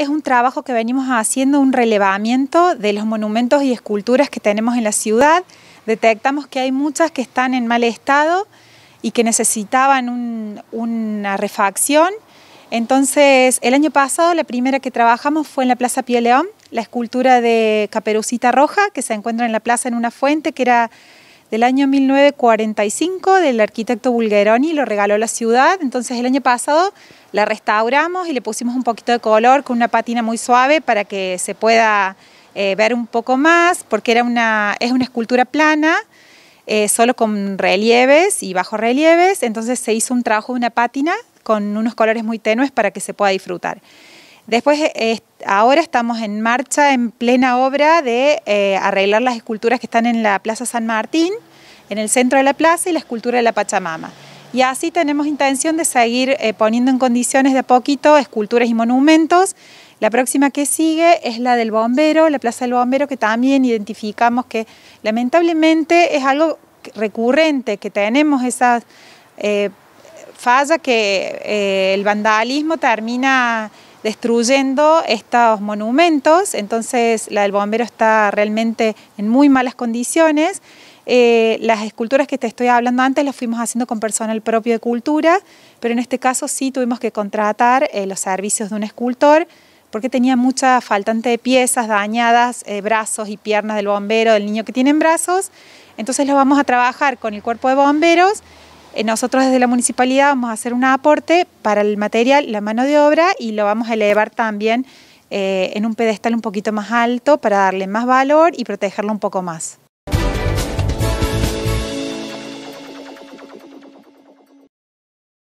es un trabajo que venimos haciendo, un relevamiento de los monumentos y esculturas que tenemos en la ciudad. Detectamos que hay muchas que están en mal estado y que necesitaban una refacción. Entonces, el año pasado la primera que trabajamos fue en la Plaza Pío León, la escultura de Caperucita Roja, que se encuentra en la plaza en una fuente, que era del año 1945, del arquitecto Bulgaroni, lo regaló la ciudad. Entonces, el año pasado la restauramos y le pusimos un poquito de color con una patina muy suave para que se pueda eh, ver un poco más, porque era una, es una escultura plana, eh, solo con relieves y bajo relieves, entonces se hizo un trabajo de una pátina con unos colores muy tenues para que se pueda disfrutar. Después, ahora estamos en marcha, en plena obra de eh, arreglar las esculturas que están en la Plaza San Martín, en el centro de la plaza y la escultura de la Pachamama. Y así tenemos intención de seguir eh, poniendo en condiciones de a poquito esculturas y monumentos. La próxima que sigue es la del bombero, la Plaza del Bombero, que también identificamos que lamentablemente es algo recurrente, que tenemos esa eh, falla que eh, el vandalismo termina destruyendo estos monumentos, entonces la del bombero está realmente en muy malas condiciones eh, las esculturas que te estoy hablando antes las fuimos haciendo con personal propio de cultura, pero en este caso sí tuvimos que contratar eh, los servicios de un escultor porque tenía mucha faltante de piezas dañadas, eh, brazos y piernas del bombero, del niño que tiene brazos. Entonces lo vamos a trabajar con el cuerpo de bomberos. nosotros desde la municipalidad vamos a hacer un aporte para el material, la mano de obra, y lo vamos a elevar también en un pedestal un poquito más alto para darle más valor y protegerlo un poco más.